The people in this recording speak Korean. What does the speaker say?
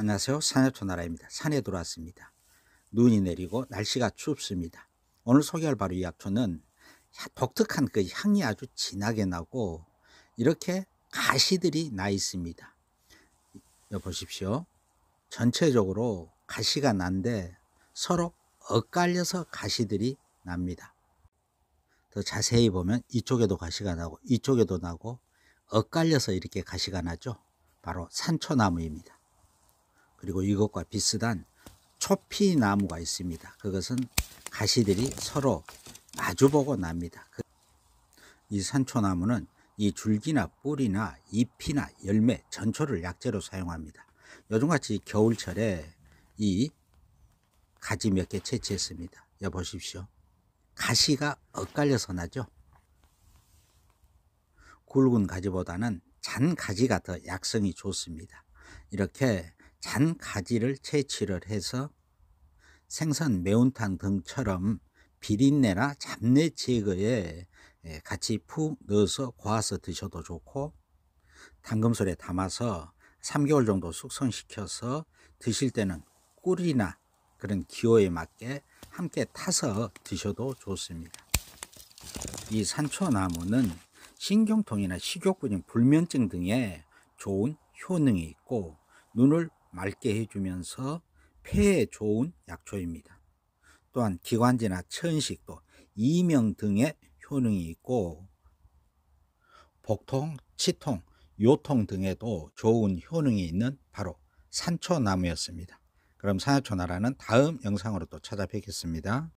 안녕하세요 산해토나라입니다 산에 돌아왔습니다 눈이 내리고 날씨가 춥습니다 오늘 소개할 바로 이 약초는 독특한 그 향이 아주 진하게 나고 이렇게 가시들이 나 있습니다 보십시오 전체적으로 가시가 난데 서로 엇갈려서 가시들이 납니다 더 자세히 보면 이쪽에도 가시가 나고 이쪽에도 나고 엇갈려서 이렇게 가시가 나죠 바로 산초나무입니다 그리고 이것과 비슷한 초피나무가 있습니다. 그것은 가시들이 서로 마주보고 납니다. 그 이 산초나무는 이 줄기나 뿌리나 잎이나 열매, 전초를 약재로 사용합니다. 요즘같이 겨울철에 이 가지 몇 개 채취했습니다. 여보십시오. 가시가 엇갈려서 나죠. 굵은 가지보다는 잔 가지가 더 약성이 좋습니다. 이렇게 잔 가지를 채취를 해서 생선 매운탕 등처럼 비린내나 잡내 제거에 예, 같이 푹 넣어서 고아서 드셔도 좋고 당금술에 담아서 3개월 정도 숙성시켜서 드실 때는 꿀이나 그런 기호에 맞게 함께 타서 드셔도 좋습니다. 이 산초나무는 신경통이나 식욕부진, 불면증 등에 좋은 효능이 있고 눈을 맑게 해주면서 폐에 좋은 약초입니다. 또한 기관지나 천식도, 이명 등의 효능이 있고 복통, 치통, 요통 등에도 좋은 효능이 있는 바로 산초나무였습니다. 그럼 산초나라는 다음 영상으로 또 찾아뵙겠습니다.